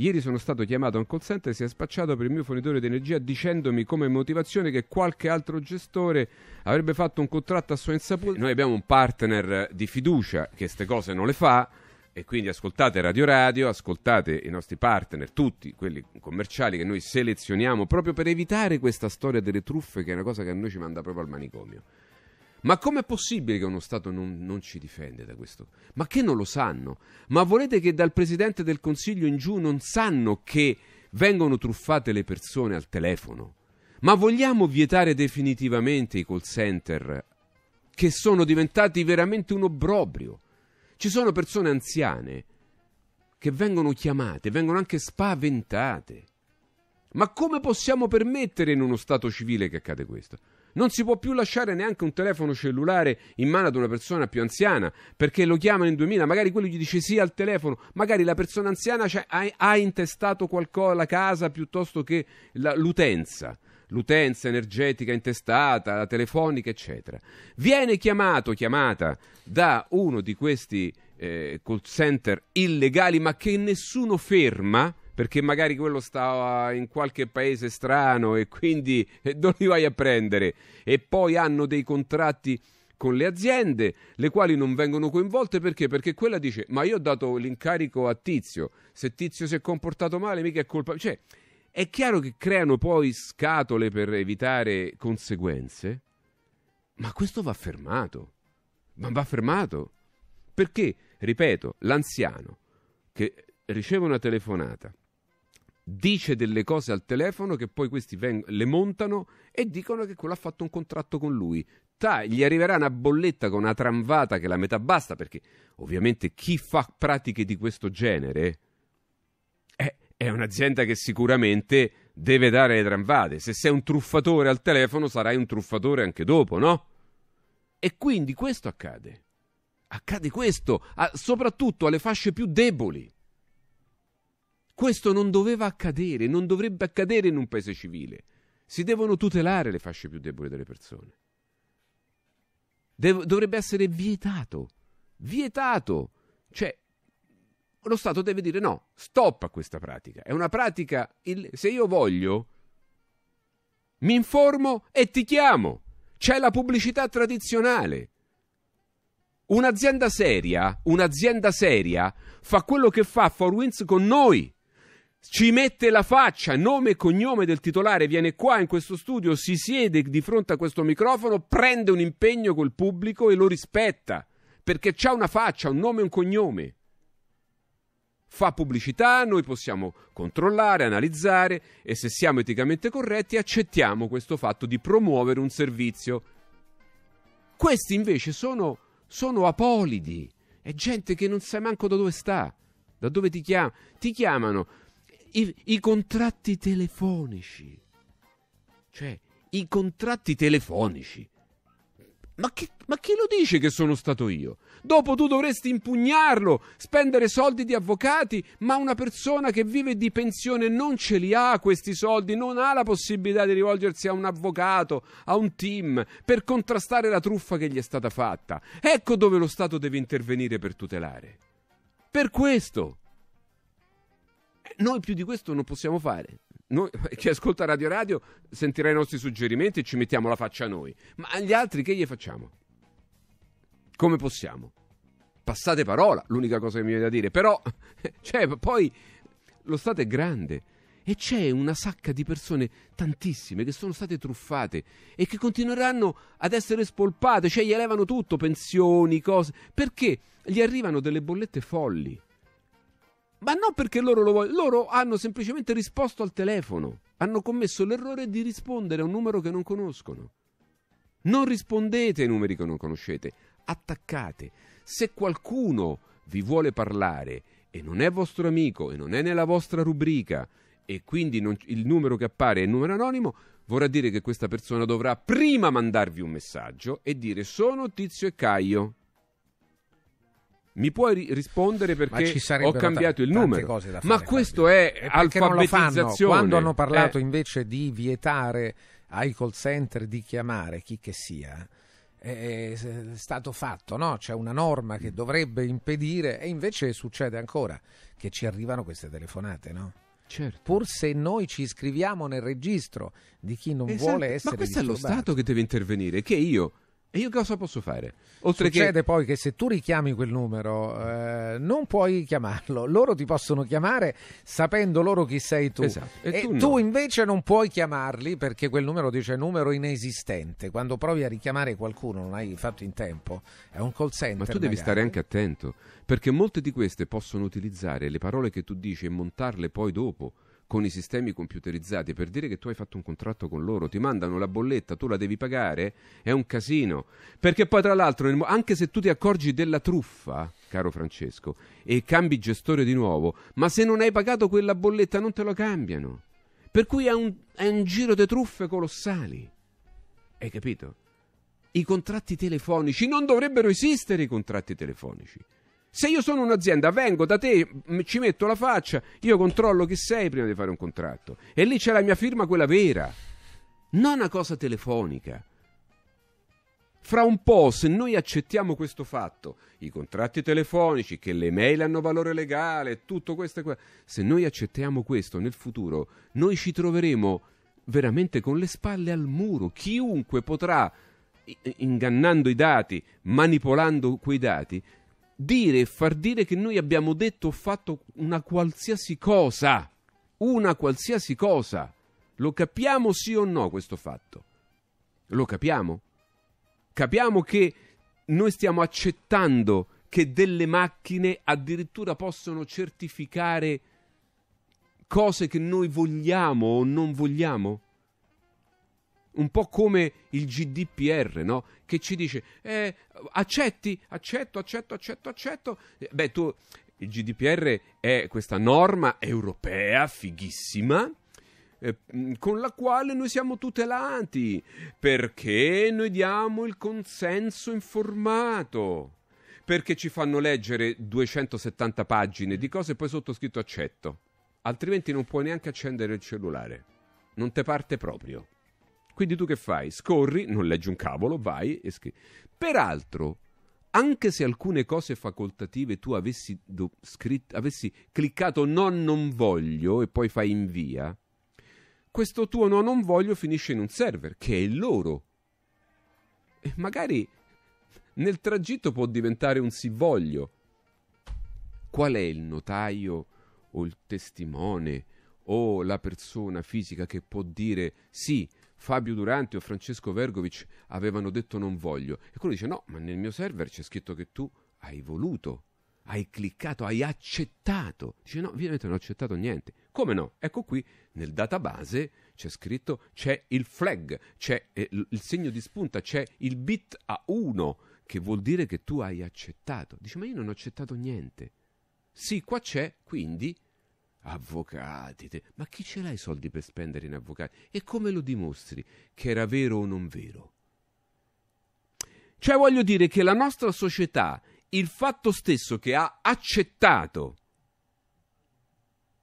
Ieri sono stato chiamato a un call center e si è spacciato per il mio fornitore di energia dicendomi come motivazione che qualche altro gestore avrebbe fatto un contratto a sua insaputa. Noi abbiamo un partner di fiducia che queste cose non le fa. E quindi ascoltate Radio Radio, ascoltate i nostri partner, tutti quelli commerciali che noi selezioniamo proprio per evitare questa storia delle truffe, che è una cosa che a noi ci manda proprio al manicomio. Ma com'è possibile che uno Stato non, non, ci difende da questo? Ma che non lo sanno? Ma volete che dal Presidente del Consiglio in giù non sanno che vengono truffate le persone al telefono? Ma vogliamo vietare definitivamente i call center che sono diventati veramente un obbrobrio? Ci sono persone anziane che vengono chiamate, vengono anche spaventate. Ma come possiamo permettere in uno Stato civile che accade questo? Non si può più lasciare neanche un telefono cellulare in mano ad una persona più anziana perché lo chiamano in 2000, magari quello gli dice sì al telefono, magari la persona anziana cioè, ha, intestato qualcosa, la casa piuttosto che la, l'utenza l'utenza energetica intestata, la telefonica, eccetera. Viene chiamato, chiamata da uno di questi eh, call center illegali, ma che nessuno ferma perché magari quello stava in qualche paese strano e quindi non li vai a prendere. E poi hanno dei contratti con le aziende, le quali non vengono coinvolte perché? Perché quella dice ma io ho dato l'incarico a Tizio, se Tizio si è comportato male mica è colpa... Cioè, è chiaro che creano poi scatole per evitare conseguenze, ma questo va fermato, ma va fermato. Perché, ripeto, l'anziano che riceve una telefonata dice delle cose al telefono che poi questi veng- le montano e dicono che quello ha fatto un contratto con lui. Ta, gli arriverà una bolletta con una tramvata che la metà basta perché ovviamente chi fa pratiche di questo genere è, eh, è un'azienda che sicuramente deve dare le tramvate. Se sei un truffatore al telefono sarai un truffatore anche dopo, no? E quindi questo accade. Accade questo, a, soprattutto alle fasce più deboli. Questo non doveva accadere, non dovrebbe accadere in un paese civile. Si devono tutelare le fasce più deboli delle persone. Dev- dovrebbe essere vietato. Vietato. Cioè, lo Stato deve dire no, stop a questa pratica. È una pratica, il- se io voglio, mi informo e ti chiamo. C'è la pubblicità tradizionale. Un'azienda seria, un'azienda seria fa quello che fa For con noi ci mette la faccia, nome e cognome del titolare, viene qua in questo studio, si siede di fronte a questo microfono, prende un impegno col pubblico e lo rispetta, perché c'ha una faccia, un nome e un cognome. Fa pubblicità, noi possiamo controllare, analizzare e se siamo eticamente corretti accettiamo questo fatto di promuovere un servizio. Questi invece sono, sono apolidi, è gente che non sa manco da dove sta, da dove ti chiama. Ti chiamano i, i contratti telefonici. Cioè, i contratti telefonici. Ma chi, ma chi, lo dice che sono stato io? Dopo tu dovresti impugnarlo, spendere soldi di avvocati, ma una persona che vive di pensione non ce li ha questi soldi, non ha la possibilità di rivolgersi a un avvocato, a un team, per contrastare la truffa che gli è stata fatta. Ecco dove lo Stato deve intervenire per tutelare. Per questo noi più di questo non possiamo fare. Noi, chi ascolta Radio Radio sentirà i nostri suggerimenti e ci mettiamo la faccia noi. Ma agli altri che gli facciamo? Come possiamo? Passate parola, l'unica cosa che mi viene da dire. Però, cioè, poi lo Stato è grande e c'è una sacca di persone, tantissime, che sono state truffate e che continueranno ad essere spolpate, cioè gli elevano tutto, pensioni, cose, perché gli arrivano delle bollette folli. Ma non perché loro lo vogliono, loro hanno semplicemente risposto al telefono, hanno commesso l'errore di rispondere a un numero che non conoscono. Non rispondete ai numeri che non conoscete, attaccate. Se qualcuno vi vuole parlare e non è vostro amico e non è nella vostra rubrica e quindi non, il numero che appare è il numero anonimo, vorrà dire che questa persona dovrà prima mandarvi un messaggio e dire sono Tizio e Caio, mi puoi rispondere perché ho cambiato t- il numero? Fare, Ma questo è e alfabetizzazione. Quando hanno parlato eh. invece di vietare ai call center di chiamare chi che sia, è stato fatto, no? c'è una norma che dovrebbe impedire e invece succede ancora che ci arrivano queste telefonate. No? Certo. Pur se noi ci iscriviamo nel registro di chi non esatto. vuole essere. Ma questo è lo Stato che deve intervenire, che io e io cosa posso fare? Oltre Succede che... poi che se tu richiami quel numero eh, non puoi chiamarlo, loro ti possono chiamare sapendo loro chi sei tu esatto. e, e, tu, tu no. invece non puoi chiamarli perché quel numero dice numero inesistente, quando provi a richiamare qualcuno non hai fatto in tempo, è un call center. Ma tu devi magari. stare anche attento perché molte di queste possono utilizzare le parole che tu dici e montarle poi dopo con i sistemi computerizzati per dire che tu hai fatto un contratto con loro, ti mandano la bolletta, tu la devi pagare, è un casino. Perché poi tra l'altro, anche se tu ti accorgi della truffa, caro Francesco, e cambi gestore di nuovo, ma se non hai pagato quella bolletta non te lo cambiano. Per cui è un, è un giro di truffe colossali. Hai capito? I contratti telefonici non dovrebbero esistere i contratti telefonici. Se io sono un'azienda, vengo da te, ci metto la faccia, io controllo chi sei prima di fare un contratto. E lì c'è la mia firma, quella vera. Non una cosa telefonica. Fra un po', se noi accettiamo questo fatto, i contratti telefonici, che le mail hanno valore legale, tutto questo e quello, se noi accettiamo questo nel futuro, noi ci troveremo veramente con le spalle al muro. Chiunque potrà, ingannando i dati, manipolando quei dati, dire e far dire che noi abbiamo detto o fatto una qualsiasi cosa, una qualsiasi cosa. Lo capiamo sì o no questo fatto? Lo capiamo? Capiamo che noi stiamo accettando che delle macchine addirittura possono certificare cose che noi vogliamo o non vogliamo? un po' come il GDPR, no? Che ci dice, eh, accetti, accetto, accetto, accetto, accetto. Eh, beh, tu, il GDPR è questa norma europea fighissima eh, con la quale noi siamo tutelati perché noi diamo il consenso informato perché ci fanno leggere 270 pagine di cose e poi sottoscritto accetto altrimenti non puoi neanche accendere il cellulare non te parte proprio quindi tu che fai? Scorri, non leggi un cavolo, vai e scrivi. Peraltro, anche se alcune cose facoltative tu avessi, do, scritto, avessi cliccato no, non voglio e poi fai invia, questo tuo no, non voglio finisce in un server che è il loro. E magari nel tragitto può diventare un sì voglio. Qual è il notaio o il testimone o la persona fisica che può dire sì, Fabio Durante o Francesco Vergovic avevano detto non voglio. E quello dice no, ma nel mio server c'è scritto che tu hai voluto, hai cliccato, hai accettato. Dice no, ovviamente non ho accettato niente. Come no? Ecco qui nel database c'è scritto c'è il flag, c'è eh, il segno di spunta, c'è il bit a 1 che vuol dire che tu hai accettato. Dice ma io non ho accettato niente. Sì, qua c'è, quindi Avvocati, te. ma chi ce l'ha i soldi per spendere in avvocati? E come lo dimostri che era vero o non vero? Cioè voglio dire che la nostra società, il fatto stesso che ha accettato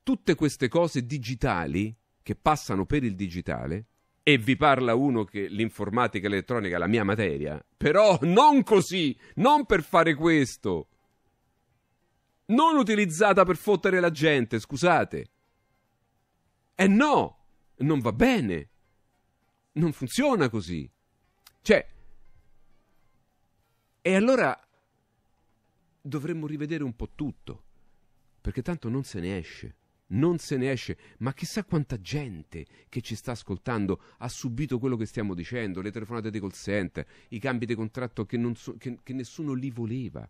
tutte queste cose digitali che passano per il digitale, e vi parla uno che l'informatica e l'elettronica è la mia materia, però non così, non per fare questo non utilizzata per fottere la gente, scusate. E eh no, non va bene. Non funziona così. Cioè, e allora dovremmo rivedere un po' tutto, perché tanto non se ne esce. Non se ne esce, ma chissà quanta gente che ci sta ascoltando ha subito quello che stiamo dicendo, le telefonate dei call center, i cambi di contratto che, so, che, che nessuno li voleva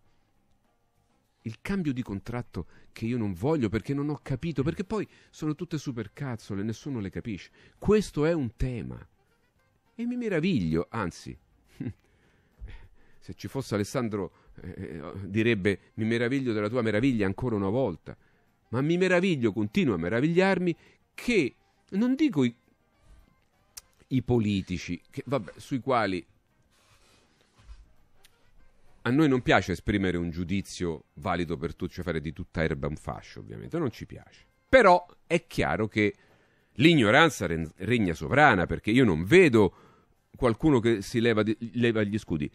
il cambio di contratto che io non voglio perché non ho capito, perché poi sono tutte supercazzole, nessuno le capisce. Questo è un tema. E mi meraviglio, anzi, se ci fosse Alessandro eh, eh, direbbe mi meraviglio della tua meraviglia ancora una volta, ma mi meraviglio, continuo a meravigliarmi che non dico i, i politici, che, vabbè, sui quali a noi non piace esprimere un giudizio valido per tutti, cioè fare di tutta erba un fascio, ovviamente, non ci piace. Però è chiaro che l'ignoranza regna sovrana, perché io non vedo qualcuno che si leva, di, leva gli scudi.